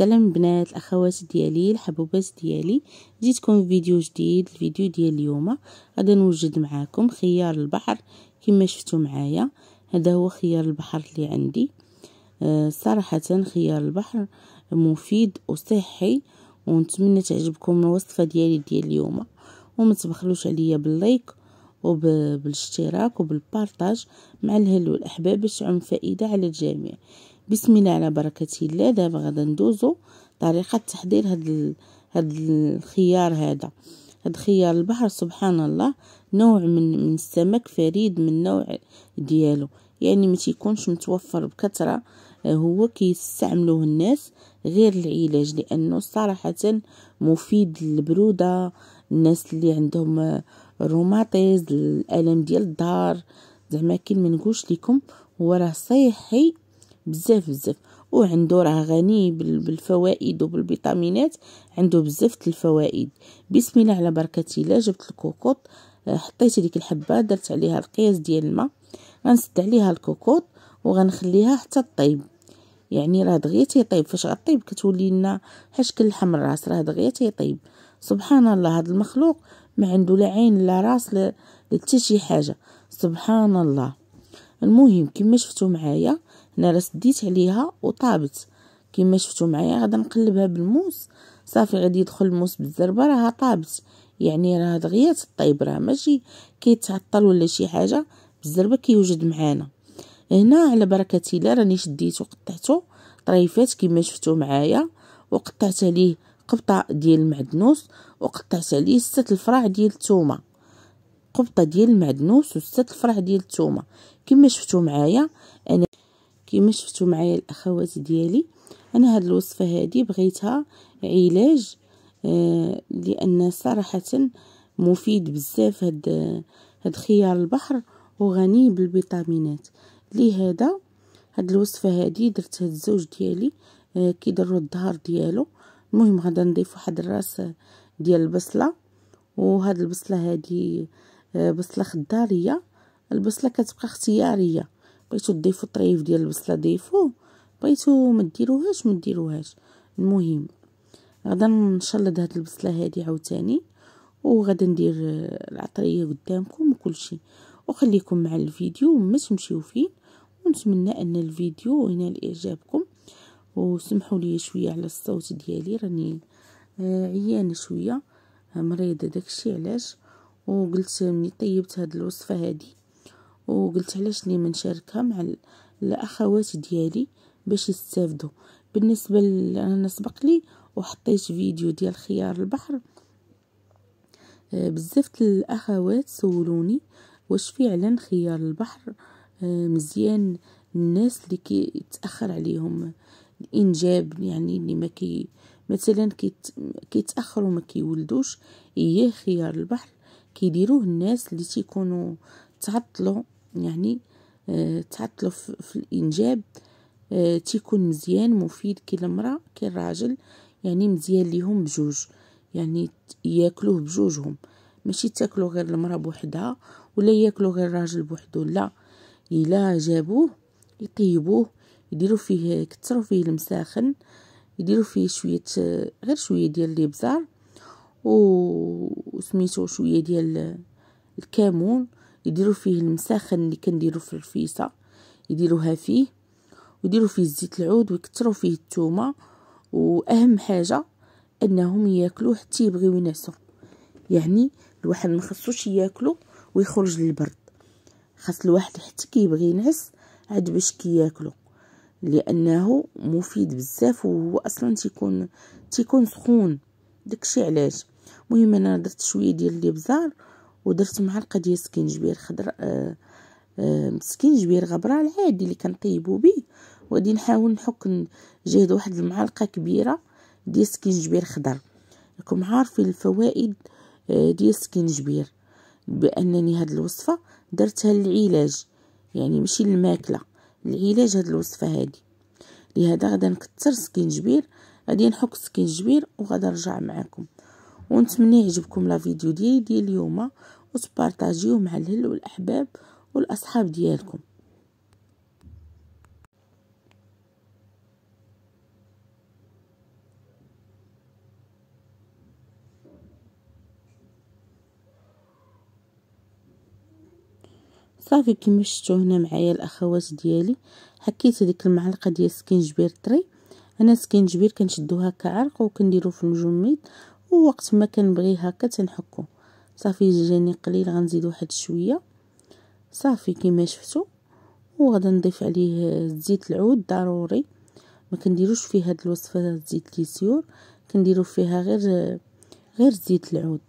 السلام بنات الاخوات ديالي الحبوبات ديالي جيتكم فيديو جديد الفيديو ديال اليوم غادي نوجد معاكم خيار البحر كما شفتوا معايا هذا هو خيار البحر اللي عندي آه، صراحه خيار البحر مفيد وصحي ونتمنى تعجبكم الوصفه ديالي ديال اليوم وما تبخلوش عليا باللايك وبالاشتراك وبالبارطاج مع الهل والاحباب باش تعم فائده على الجميع بسم الله على بركه الله دابا غادا ندوزو طريقه تحضير هاد هاد الخيار هذا هاد خيار البحر سبحان الله نوع من من السمك فريد من النوع ديالو يعني ما تيكونش متوفر بكثره آه، هو كيستعملوه الناس غير العلاج لانه صراحه مفيد للبروده الناس اللي عندهم آه، روماتيز الالم ديال الدار زعما كي ما نقولش لكم هو راه صحي بزاف بزاف وعندو راه غني بالفوائد وبالفيتامينات عنده بزاف الفوائد بسم الله على بركه الله جبت الكوكوط آه، حطيت هذيك الحبه درت عليها القياس ديال الماء غنسد عليها الكوكوط وغنخليها حتى طيب يعني راه دغيا تيطيب فاش غطيب كتولي لنا شكل لحم الراس راه دغيا تيطيب سبحان الله هذا المخلوق ما عنده لا عين لا راس لا حتى شي حاجه سبحان الله المهم كما شفتوا معايا انا رصديت عليها وطابت كما شفتوا معايا غادا نقلبها بالموس صافي غادي يدخل الموس بالزربه راها طابت يعني راه دغيا تطيب راه ماشي كيتعطل ولا شي حاجه بالزربه كيوجد معانا هنا على بركه الله راني شديته وقطعته طريفات كما شفتوا معايا وقطعت عليه قبطه ديال المعدنوس وقطعت عليه سته الفراع ديال الثومه قبطه ديال المعدنوس وسته الفرع ديال الثومه كما شفتوا معايا انا كما شفتوا معايا الاخوات ديالي انا هاد الوصفه هادي بغيتها علاج آه لان صراحه مفيد بزاف هاد هاد خيار البحر وغني بالفيتامينات لهذا هاد الوصفه هادي درت هاد الزوج ديالي آه كيضروا الظهر ديالو المهم غادا نضيف واحد الراس ديال البصله وهاد البصله هادي آه بصله خضاريه البصله كتبقى اختياريه بغيتو ديفو طريف ديال البصله ديفو بغيتو ما ديروهاش ما ديروهاش المهم غادا نشلد هاد البصله هادي عاوتاني وغادا ندير العطريه قدامكم وكلشي وخليكم مع الفيديو ما تمشيو فين ونتمنى ان الفيديو ينال اعجابكم وسمحوا لي شويه على الصوت ديالي راني آه، عيانه شويه مريضه داكشي علاش وقلت ملي طيبت هاد الوصفه هادي وقلت علاش ني منشاركها نشاركها مع الاخوات ديالي باش يستافدوا بالنسبه ل... انا سبق لي وحطيت فيديو ديال خيار البحر آه، بزاف الاخوات سولوني واش فعلا خيار البحر آه، مزيان الناس اللي كيتاخر عليهم الانجاب يعني اللي ما كي مثلا كيتاخروا ما كيولدوش هي خيار البحر كيديروه الناس اللي تيكونوا تعطلوا يعني آه، تعطلوا في الانجاب آه، تيكون مزيان مفيد كي المراه كي الراجل يعني مزيان ليهم بجوج يعني ياكلوه بجوجهم ماشي تاكلو غير المراه بوحدها ولا ياكلو غير الراجل بوحدو لا الا جابوه يطيبوه يديروا فيه كثروا فيه المساخن يديروا فيه شويه غير شويه ديال الابزار وسميتو شويه ديال الكمون يديروا فيه المساخن اللي كنديروا في الرفيصه يديروها فيه ويديروا فيه زيت العود ويكثروا فيه الثومه واهم حاجه انهم ياكلوه حتى يبغيو ينعسوا يعني الواحد ما خصوش ياكلو ويخرج للبرد خاص الواحد حتى كيبغي ينعس عاد باش كياكلو لانه مفيد بزاف وهو اصلا تيكون تيكون سخون داكشي علاش المهم انا درت شويه ديال الابزار ودرت معلقه ديال سكينجبير خضر آه، آه، سكينجبير غبره العادي اللي كنطيبو به وغادي نحاول نحك نجهد واحد المعلقه كبيره ديال سكينجبير خضر راكم عارفين الفوائد آه، ديال السكينجبير بانني هاد الوصفه درتها للعلاج يعني ماشي للماكله العلاج هاد الوصفه هادي لهذا غدا نكثر سكينجبير غادي نحك سكينجبير وغادي نرجع معكم ونتمنى يعجبكم لا فيديو ديالي ديال اليوم وتبارطاجيوه مع الهل والاحباب والاصحاب ديالكم صافي كما شفتوا هنا معايا الاخوات ديالي حكيت هذيك المعلقه ديال سكينجبير طري انا سكينجبير كنشدوها كعرق وكنديرو في المجمد ووقت ما كنبغي هكا تنحكو صافي جاني قليل غنزيد واحد شويه صافي كما شفتو وغادي نضيف عليه زيت العود ضروري ما كنديروش فيه هاد الوصفه زيت ليسيور كنديرو فيها غير غير زيت العود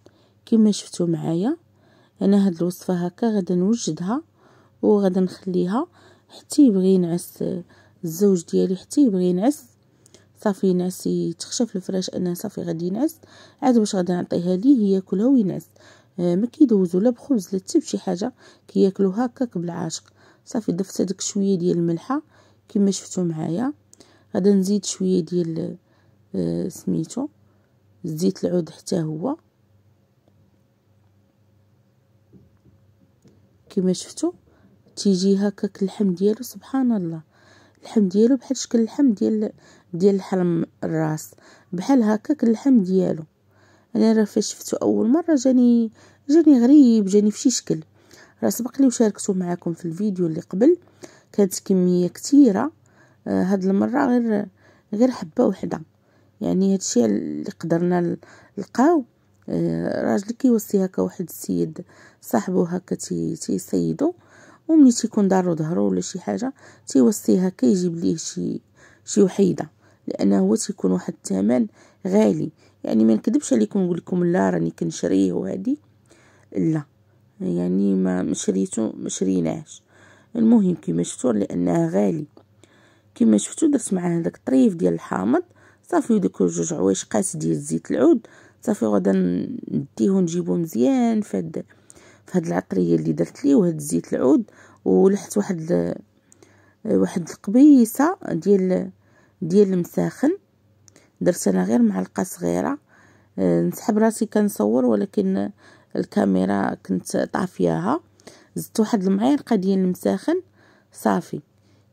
كما شفتو معايا انا هاد الوصفه هكا غادي نوجدها وغادي نخليها حتى يبغي ينعس الزوج ديالي حتى يبغي ينعس صافي ناس تخشف الفراش انا صافي غادي ينعس عاد واش غادي نعطيها ليه ياكلها وينعس آه ما كيدوزو لا بخبز لا حتى شي حاجه كياكلو هكاك بالعاشق صافي ضفت هذيك شويه ديال الملحه كما شفتو معايا غادي نزيد شويه ديال آه، سميتو زيت العود حتى هو كما شفتو تيجي هكاك اللحم ديالو سبحان الله اللحم ديالو بحال شكل اللحم ديال ديال الحلم الراس بحال هكاك اللحم ديالو انا راه فاش شفتو اول مره جاني جاني غريب جاني فشي شكل راه سبق لي وشاركته معكم في الفيديو اللي قبل كانت كميه كثيره آه هاد المره غير غير حبه وحده يعني هادشي اللي قدرنا نلقاو آه راجل كيوصي هكا واحد السيد صاحبو هكا تيسيدو تي وملي تيكون دارو ظهرو ولا شي حاجه تيوصيها كيجيب ليه شي شي وحيده لان هو تيكون واحد الثمن غالي يعني ما نكذبش عليكم نقول لكم لا راني كنشريه وهادي لا يعني ما مشريتو مشريناش المهم كيما شفتوا لانها غالي كيما شفتو درت معاه داك الطريف ديال الحامض صافي ودوك جوج عواشقات ديال زيت العود صافي غادا نديه ونجيبو مزيان فهاد فهاد العطريه اللي درت لي وهاد زيت العود ولحت واحد واحد القبيصه ديال ديال المساخن درت انا غير معلقه صغيره آه، نسحب راسي كنصور ولكن الكاميرا كنت طافياها زدت واحد المعيرقه ديال المساخن صافي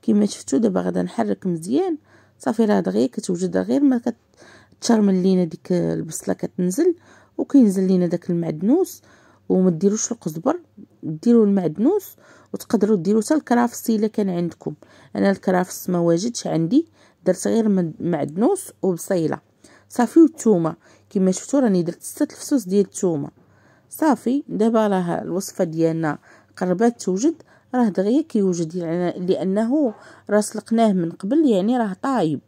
كما شفتوا دابا غادا نحرك مزيان صافي راه دغيا كتوجد غير ما كتشرمل لينا ديك البصله كتنزل وكينزل لينا داك المعدنوس وما ديروش القزبر ديروا المعدنوس وتقدروا ديروا حتى الكرافس الا كان عندكم انا الكرافس ما واجدش عندي درت غير معدنوس وبصيله صافي والثومه كما شفتوا راني درت سته الفصوص ديال الثومه صافي دابا راه الوصفه ديالنا قربات توجد راه دغيا كيوجد يعني لانه راه سلقناه من قبل يعني راه طايب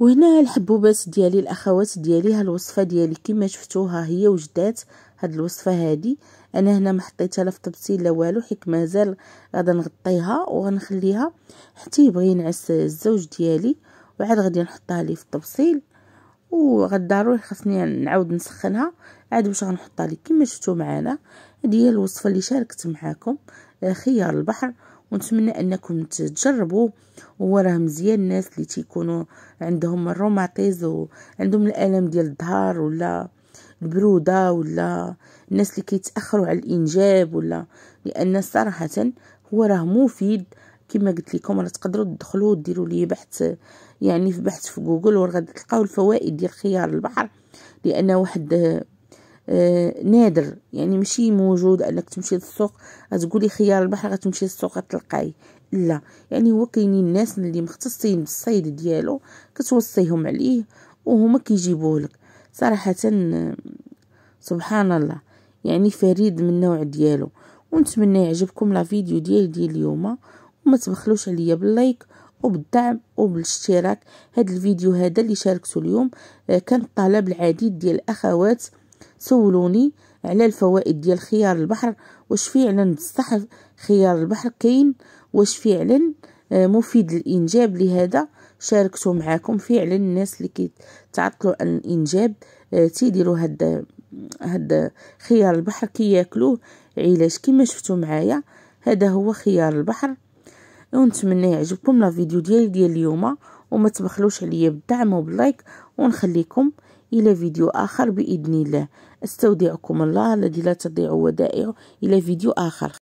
وهنا الحبوبات ديالي الاخوات ديالي ها الوصفه ديالي كما شفتوها هي وجدات هاد الوصفه هادي انا هنا ما حطيتها لا في طبسيل لا والو حيت مازال غادا نغطيها وغنخليها حتى يبغي ينعس الزوج ديالي وعاد غادي نحطها ليه في التبسيل وغاد ضروري خاصني نعاود نسخنها عاد باش غنحطها ليه كما شفتوا معانا هذه هي الوصفه اللي شاركت معكم آه، خيار البحر ونتمنى انكم تجربوا وراه مزيان الناس اللي تيكونوا عندهم الروماتيز وعندهم الالم ديال الظهر ولا البرودة ولا الناس اللي كيتأخروا على الإنجاب ولا لأن صراحة هو راه مفيد كما قلت لكم راه تقدروا تدخلوا وديروا لي بحث يعني في بحث في جوجل غادي تلقاو الفوائد ديال خيار البحر لانه واحد آه نادر يعني ماشي موجود انك تمشي للسوق تقولي خيار البحر غتمشي للسوق غتلقايه لا يعني هو كاينين الناس اللي مختصين بالصيد ديالو كتوصيهم عليه وهما كيجيبوه لك صراحة سبحان الله يعني فريد من النوع ديالو ونتمنى يعجبكم لا فيديو ديال ديال اليوم وما تبخلوش عليا باللايك وبالدعم وبالاشتراك هاد الفيديو هذا اللي شاركته اليوم آه، كان طلب العديد ديال الاخوات سولوني على الفوائد ديال خيار البحر واش فعلا بصح خيار البحر كاين واش فعلا آه، مفيد للانجاب لهذا شاركته معاكم فعلا الناس اللي كيتعطلوا عن الانجاب آه، تيديروا هاد هاد خيار البحر كياكلوه كي علاج كما شفتوا معايا هذا هو خيار البحر ونتمنى يعجبكم لا فيديو ديالي ديال اليوم وما تبخلوش عليا بالدعم وباللايك ونخليكم الى فيديو اخر باذن الله استودعكم الله الذي لا تضيع ودائعه الى فيديو اخر